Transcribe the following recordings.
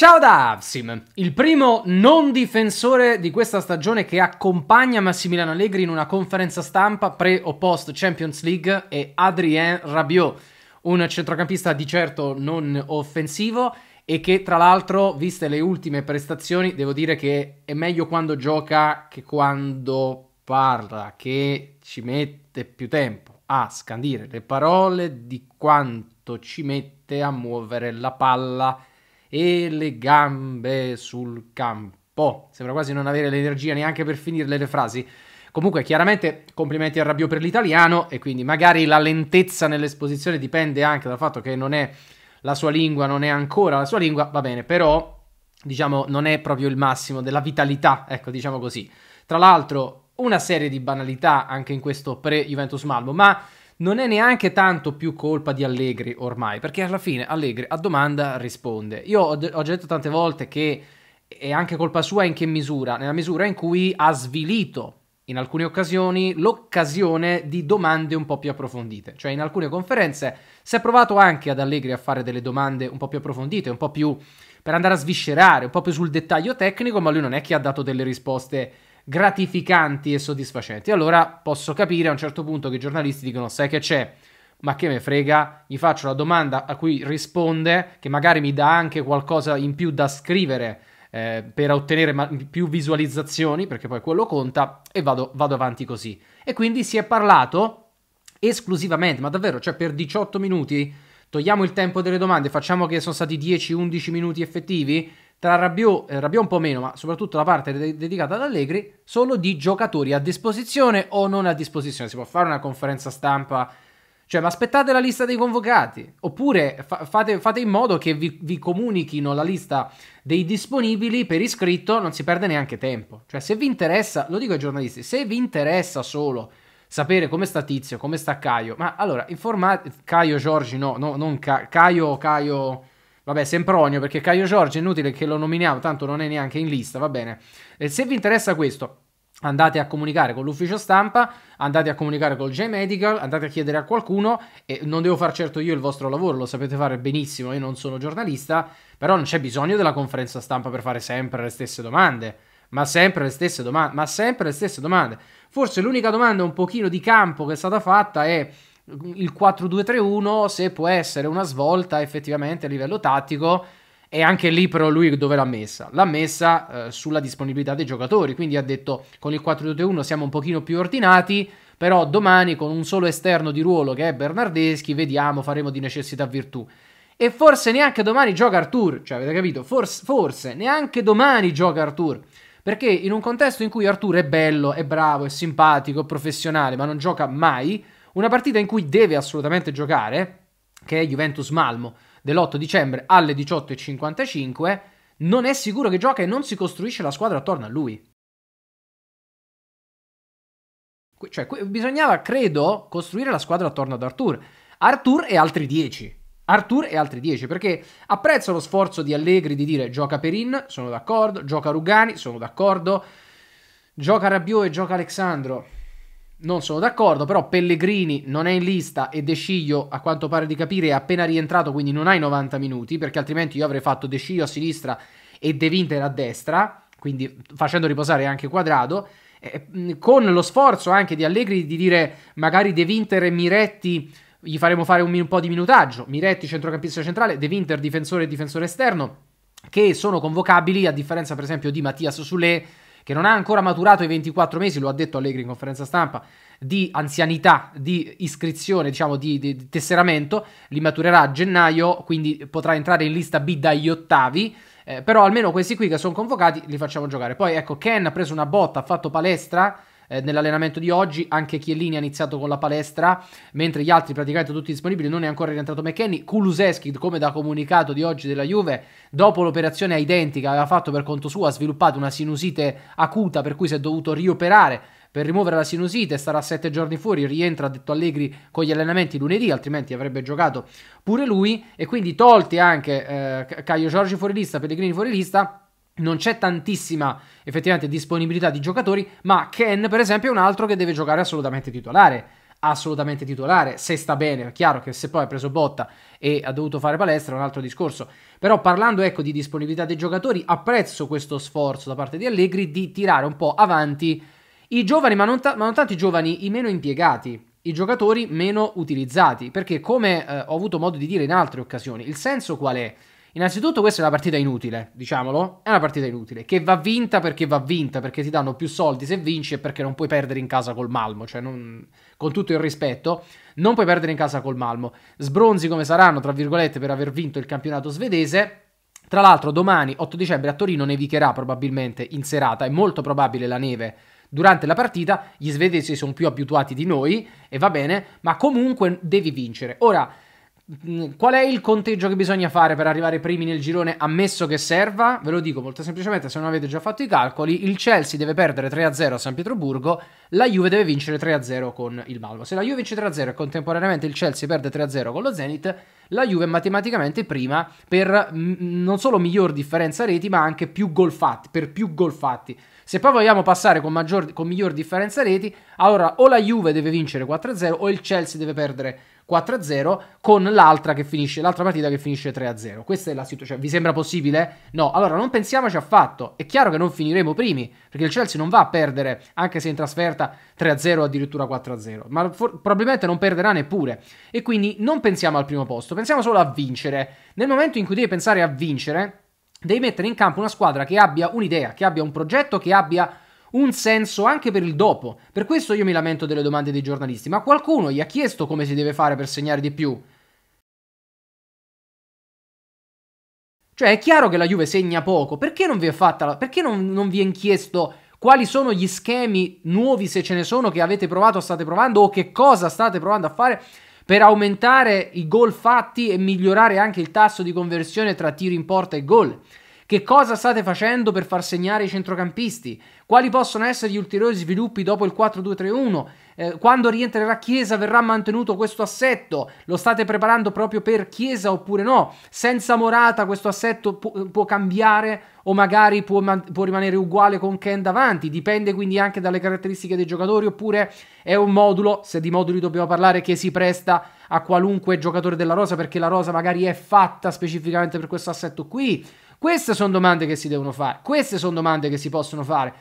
Ciao da Avsim, il primo non difensore di questa stagione che accompagna Massimiliano Allegri in una conferenza stampa pre o post Champions League è Adrien Rabiot, un centrocampista di certo non offensivo e che tra l'altro, viste le ultime prestazioni, devo dire che è meglio quando gioca che quando parla, che ci mette più tempo a scandire le parole di quanto ci mette a muovere la palla e le gambe sul campo. Sembra quasi non avere l'energia neanche per finirle le frasi. Comunque, chiaramente, complimenti a Rabiot per l'italiano e quindi magari la lentezza nell'esposizione dipende anche dal fatto che non è la sua lingua, non è ancora la sua lingua, va bene, però diciamo non è proprio il massimo della vitalità, ecco, diciamo così. Tra l'altro, una serie di banalità anche in questo pre-Juventus Malmo, ma non è neanche tanto più colpa di Allegri ormai, perché alla fine Allegri a domanda risponde. Io ho, d- ho già detto tante volte che è anche colpa sua in che misura? Nella misura in cui ha svilito in alcune occasioni l'occasione di domande un po' più approfondite. Cioè in alcune conferenze si è provato anche ad Allegri a fare delle domande un po' più approfondite, un po' più per andare a sviscerare, un po' più sul dettaglio tecnico, ma lui non è che ha dato delle risposte gratificanti e soddisfacenti. Allora posso capire a un certo punto che i giornalisti dicono sai che c'è, ma che me frega, gli faccio la domanda a cui risponde, che magari mi dà anche qualcosa in più da scrivere eh, per ottenere ma- più visualizzazioni, perché poi quello conta, e vado, vado avanti così. E quindi si è parlato esclusivamente, ma davvero, cioè per 18 minuti, togliamo il tempo delle domande, facciamo che sono stati 10-11 minuti effettivi, tra Rabiot, eh, Rabiot un po' meno, ma soprattutto la parte de- dedicata ad Allegri, solo di giocatori a disposizione o non a disposizione. Si può fare una conferenza stampa, cioè, ma aspettate la lista dei convocati, oppure fa- fate, fate, in modo che vi, vi, comunichino la lista dei disponibili per iscritto, non si perde neanche tempo. Cioè, se vi interessa, lo dico ai giornalisti, se vi interessa solo sapere come sta Tizio, come sta Caio, ma allora informate, Caio Giorgi, no, no non Ca- Caio, Caio... Vabbè, Sempronio, perché Caio Giorgio è inutile che lo nominiamo, tanto non è neanche in lista, va bene. E se vi interessa questo, andate a comunicare con l'ufficio stampa, andate a comunicare col J-Medical, andate a chiedere a qualcuno, e non devo fare certo io il vostro lavoro, lo sapete fare benissimo, io non sono giornalista, però non c'è bisogno della conferenza stampa per fare sempre le stesse domande, ma sempre le stesse domande, ma sempre le stesse domande. Forse l'unica domanda un pochino di campo che è stata fatta è il 4-2-3-1, se può essere una svolta effettivamente a livello tattico, e anche lì però lui dove l'ha messa? L'ha messa eh, sulla disponibilità dei giocatori, quindi ha detto con il 4-2-1 3 siamo un pochino più ordinati, però domani con un solo esterno di ruolo che è Bernardeschi, vediamo, faremo di necessità virtù. E forse neanche domani gioca Artur, cioè avete capito? Forse, forse neanche domani gioca Artur, perché in un contesto in cui Artur è bello, è bravo, è simpatico, è professionale, ma non gioca mai, una partita in cui deve assolutamente giocare, che è Juventus Malmo dell'8 dicembre alle 18.55, non è sicuro che gioca e non si costruisce la squadra attorno a lui. Cioè, bisognava, credo, costruire la squadra attorno ad Artur. Artur e altri 10. Artur e altri 10, perché apprezzo lo sforzo di Allegri di dire gioca Perin, sono d'accordo, gioca Rugani, sono d'accordo, gioca Rabiot e gioca Alexandro. Non sono d'accordo, però Pellegrini non è in lista e De Sciglio, a quanto pare di capire, è appena rientrato, quindi non hai 90 minuti, perché altrimenti io avrei fatto De Sciglio a sinistra e De Winter a destra, quindi facendo riposare anche Quadrado, eh, con lo sforzo anche di Allegri di dire magari De Winter e Miretti gli faremo fare un, un po' di minutaggio, Miretti centrocampista centrale, De Winter difensore e difensore esterno, che sono convocabili, a differenza per esempio di Mattias Sule che non ha ancora maturato i 24 mesi, lo ha detto Allegri in conferenza stampa, di anzianità, di iscrizione, diciamo di, di, di tesseramento, li maturerà a gennaio, quindi potrà entrare in lista B dagli ottavi. Eh, però almeno questi qui che sono convocati li facciamo giocare. Poi ecco, Ken ha preso una botta, ha fatto palestra eh, nell'allenamento di oggi, anche Chiellini ha iniziato con la palestra, mentre gli altri praticamente tutti disponibili, non è ancora rientrato McKenny, Kuluseschi, come da comunicato di oggi della Juve, dopo l'operazione identica aveva fatto per conto suo, ha sviluppato una sinusite acuta per cui si è dovuto rioperare per rimuovere la sinusite, starà sette giorni fuori, rientra, ha detto Allegri, con gli allenamenti lunedì, altrimenti avrebbe giocato pure lui, e quindi tolti anche eh, Caio Giorgi fuori lista, Pellegrini fuori lista, non c'è tantissima effettivamente disponibilità di giocatori, ma Ken per esempio è un altro che deve giocare assolutamente titolare assolutamente titolare, se sta bene, è chiaro che se poi ha preso botta e ha dovuto fare palestra è un altro discorso, però parlando ecco di disponibilità dei giocatori, apprezzo questo sforzo da parte di Allegri di tirare un po' avanti i giovani, ma non, ta- ma non tanto i giovani, i meno impiegati, i giocatori meno utilizzati, perché come eh, ho avuto modo di dire in altre occasioni, il senso qual è? Innanzitutto questa è una partita inutile, diciamolo, è una partita inutile, che va vinta perché va vinta, perché ti danno più soldi se vinci e perché non puoi perdere in casa col Malmo, cioè non, con tutto il rispetto, non puoi perdere in casa col Malmo. Sbronzi come saranno, tra virgolette, per aver vinto il campionato svedese, tra l'altro domani 8 dicembre a Torino nevicherà probabilmente in serata, è molto probabile la neve durante la partita, gli svedesi sono più abituati di noi e va bene, ma comunque devi vincere. Ora Mm, qual è il conteggio che bisogna fare per arrivare primi nel girone, ammesso che serva? Ve lo dico molto semplicemente, se non avete già fatto i calcoli, il Chelsea deve perdere 3-0 a San Pietroburgo, la Juve deve vincere 3-0 con il Malvo. Se la Juve vince 3-0 e contemporaneamente il Chelsea perde 3-0 con lo Zenit, la Juve è matematicamente prima per m- mm, non solo miglior differenza reti, ma anche più gol fatti, per più gol fatti. Se poi vogliamo passare con, maggior, con miglior differenza reti, allora o la Juve deve vincere 4-0 o il Chelsea deve perdere 4-0 con l'altra, che finisce, l'altra partita che finisce 3-0. Questa è la situazione. Cioè, vi sembra possibile? No, allora non pensiamoci affatto. È chiaro che non finiremo primi, perché il Chelsea non va a perdere, anche se in trasferta 3-0 o addirittura 4-0, ma for- probabilmente non perderà neppure. E quindi non pensiamo al primo posto, pensiamo solo a vincere. Nel momento in cui devi pensare a vincere, devi mettere in campo una squadra che abbia un'idea, che abbia un progetto, che abbia un senso anche per il dopo. Per questo io mi lamento delle domande dei giornalisti, ma qualcuno gli ha chiesto come si deve fare per segnare di più. Cioè è chiaro che la Juve segna poco, perché non vi è fatta, perché non, non vi è chiesto quali sono gli schemi nuovi se ce ne sono che avete provato o state provando o che cosa state provando a fare per aumentare i gol fatti e migliorare anche il tasso di conversione tra tiri in porta e gol? Che cosa state facendo per far segnare i centrocampisti? Quali possono essere gli ulteriori sviluppi dopo il 4-2-3-1? eh, quando rientrerà Chiesa verrà mantenuto questo assetto? Lo state preparando proprio per Chiesa oppure no? Senza Morata questo assetto pu- può cambiare o magari può, man- può, rimanere uguale con Ken davanti, dipende quindi anche dalle caratteristiche dei giocatori oppure è un modulo, se di moduli dobbiamo parlare, che si presta a qualunque giocatore della rosa perché la rosa magari è fatta specificamente per questo assetto qui. Queste sono domande che si devono fare, queste sono domande che si possono fare.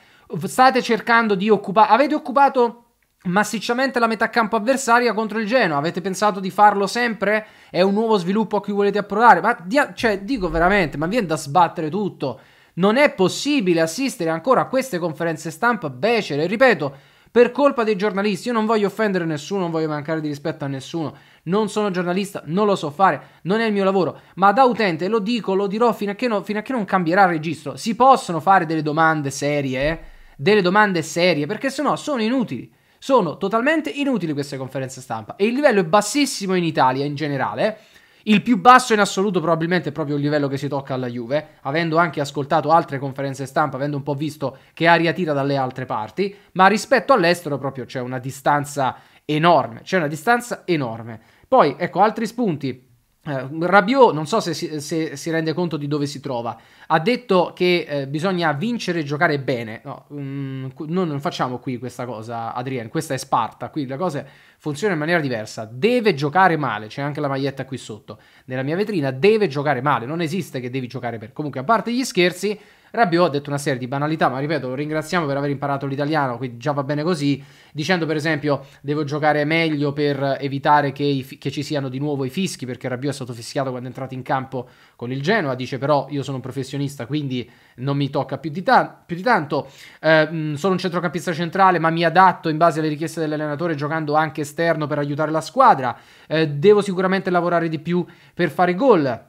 State cercando di occupare, avete occupato massicciamente la metà campo avversaria contro il Genoa. Avete pensato di farlo sempre? È un nuovo sviluppo a cui volete approdare? Ma dia- cioè, dico veramente, ma viene da sbattere tutto. Non è possibile assistere ancora a queste conferenze stampa becere, ripeto, per colpa dei giornalisti. Io non voglio offendere nessuno, non voglio mancare di rispetto a nessuno. Non sono giornalista, non lo so fare, non è il mio lavoro. Ma da utente lo dico, lo dirò fino a che, no, fino a che non cambierà il registro. Si possono fare delle domande serie, eh? delle domande serie, perché sennò sono inutili. Sono totalmente inutili queste conferenze stampa e il livello è bassissimo in Italia in generale. Il più basso in assoluto probabilmente è proprio il livello che si tocca alla Juve, avendo anche ascoltato altre conferenze stampa, avendo un po' visto che aria tira dalle altre parti, ma rispetto all'estero proprio c'è una distanza enorme, c'è una distanza enorme. Poi, ecco, altri spunti eh, Rabiot non so se si, se si, rende conto di dove si trova, ha detto che eh, bisogna vincere e giocare bene. No, um, noi non facciamo qui questa cosa, Adrien, questa è Sparta, qui le cose funzionano in maniera diversa. Deve giocare male, c'è anche la maglietta qui sotto, nella mia vetrina, deve giocare male, non esiste che devi giocare bene. Comunque, a parte gli scherzi, Rabiot ha detto una serie di banalità, ma ripeto, lo ringraziamo per aver imparato l'italiano, quindi già va bene così, dicendo per esempio devo giocare meglio per evitare che, i, che ci siano di nuovo i fischi, perché Rabiot è stato fischiato quando è entrato in campo con il Genoa, dice però io sono un professionista, quindi non mi tocca più di, ta- più di tanto, eh, mm, sono un centrocampista centrale, ma mi adatto in base alle richieste dell'allenatore giocando anche esterno per aiutare la squadra, eh, devo sicuramente lavorare di più per fare gol.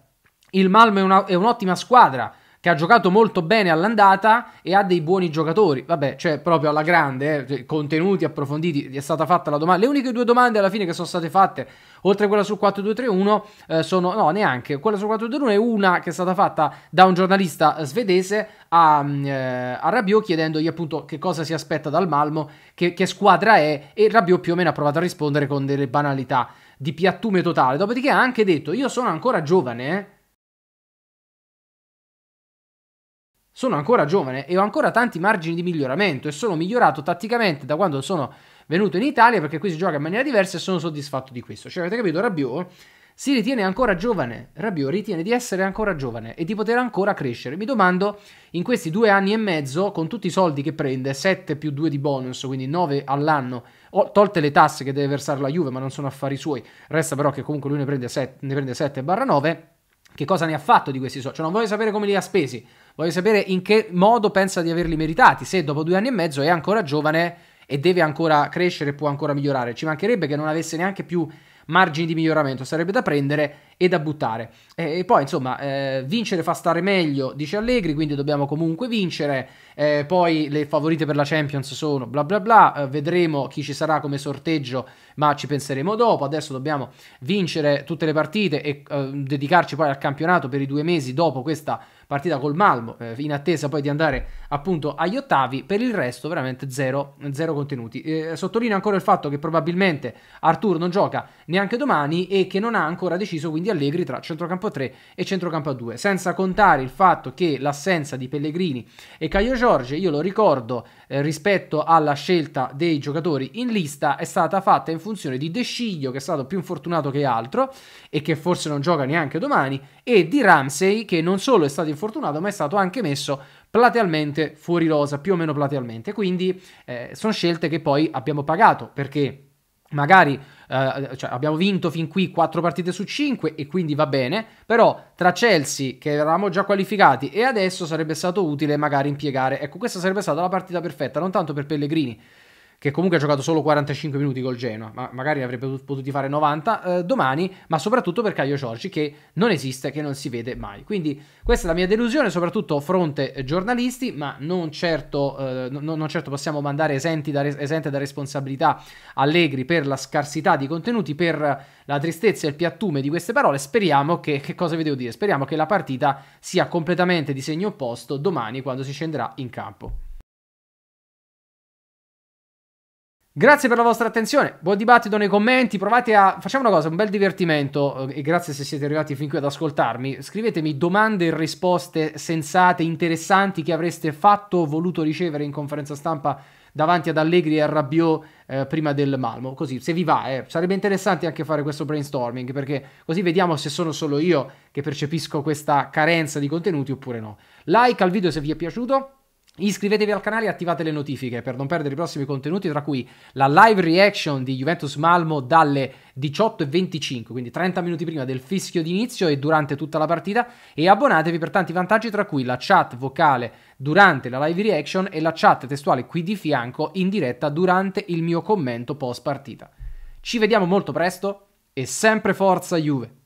Il Malmo è, una, è un'ottima squadra, che ha giocato molto bene all'andata e ha dei buoni giocatori. Vabbè, cioè proprio alla grande, eh, cioè, contenuti approfonditi, è stata fatta la domanda. Le uniche due domande alla fine che sono state fatte, oltre a quella sul 4-2-3-1, eh, sono no, neanche quella sul 4-2-3-1 è una che è stata fatta da un giornalista eh, svedese a, eh, a Rabiot chiedendogli appunto che cosa si aspetta dal Malmo, che, che squadra è e Rabiot più o meno ha provato a rispondere con delle banalità di piattume totale. Dopodiché ha anche detto "Io sono ancora giovane, eh sono ancora giovane e ho ancora tanti margini di miglioramento e sono migliorato tatticamente da quando sono venuto in Italia perché qui si gioca in maniera diversa e sono soddisfatto di questo. Cioè avete capito Rabiot si ritiene ancora giovane, Rabiot ritiene di essere ancora giovane e di poter ancora crescere. Mi domando in questi due anni e mezzo con tutti i soldi che prende, 7 più 2 di bonus, quindi 9 all'anno, ho tolte le tasse che deve versare la Juve ma non sono affari suoi, resta però che comunque lui ne prende 7, ne prende 7 barra 9 che cosa ne ha fatto di questi soldi. Cioè, non voglio sapere come li ha spesi, voglio sapere in che modo pensa di averli meritati. Se dopo due anni e mezzo è ancora giovane e deve ancora crescere può ancora migliorare. Ci mancherebbe che non avesse neanche più margini di miglioramento, sarebbe da prendere e da buttare. E, e poi, insomma, eh, vincere fa stare meglio, dice Allegri, quindi dobbiamo comunque vincere. Eh, poi le favorite per la Champions sono bla bla bla, eh, vedremo chi ci sarà come sorteggio, ma ci penseremo dopo. Adesso dobbiamo vincere tutte le partite e eh, dedicarci poi al campionato per i due mesi dopo questa partita col Malmo, eh, in attesa poi di andare appunto agli ottavi. Per il resto, veramente zero, zero contenuti. Eh, sottolineo ancora il fatto che probabilmente Artur non gioca neanche domani e che non ha ancora deciso quindi di Allegri tra centrocampo 3 e centrocampo 2, senza contare il fatto che l'assenza di Pellegrini e Caio Giorgio, io lo ricordo, eh, rispetto alla scelta dei giocatori in lista è stata fatta in funzione di De Sciglio che è stato più infortunato che altro e che forse non gioca neanche domani e di Ramsey che non solo è stato infortunato ma è stato anche messo platealmente fuori rosa, più o meno platealmente. Quindi eh, sono scelte che poi abbiamo pagato perché magari eh, cioè abbiamo vinto fin qui 4 partite su 5 e quindi va bene, però tra Chelsea che eravamo già qualificati e adesso sarebbe stato utile magari impiegare, ecco questa sarebbe stata la partita perfetta, non tanto per Pellegrini, che comunque ha giocato solo 45 minuti col Genoa, ma magari avrebbe potuto fare 90 eh, domani, ma soprattutto per Caio Giorgi che non esiste, che non si vede mai. Quindi questa è la mia delusione, soprattutto fronte giornalisti, ma non certo, eh, no, non certo possiamo mandare esenti da, esente da responsabilità Allegri per la scarsità di contenuti, per la tristezza e il piattume di queste parole. Speriamo che, che cosa vi devo dire? Speriamo che la partita sia completamente di segno opposto domani quando si scenderà in campo. Grazie per la vostra attenzione, buon dibattito nei commenti, provate a... facciamo una cosa, un bel divertimento eh, e grazie se siete arrivati fin qui ad ascoltarmi. Scrivetemi domande e risposte sensate, interessanti che avreste fatto o voluto ricevere in conferenza stampa davanti ad Allegri e a Rabiot eh, prima del Malmo. Così, se vi va, eh. sarebbe interessante anche fare questo brainstorming, perché così vediamo se sono solo io che percepisco questa carenza di contenuti oppure no. Like al video se vi è piaciuto. Iscrivetevi al canale e attivate le notifiche per non perdere i prossimi contenuti, tra cui la live reaction di Juventus Malmo dalle 18.25, quindi 30 minuti prima del fischio d'inizio e durante tutta la partita. E abbonatevi per tanti vantaggi, tra cui la chat vocale durante la live reaction e la chat testuale qui di fianco in diretta durante il mio commento post partita. Ci vediamo molto presto e sempre forza Juve!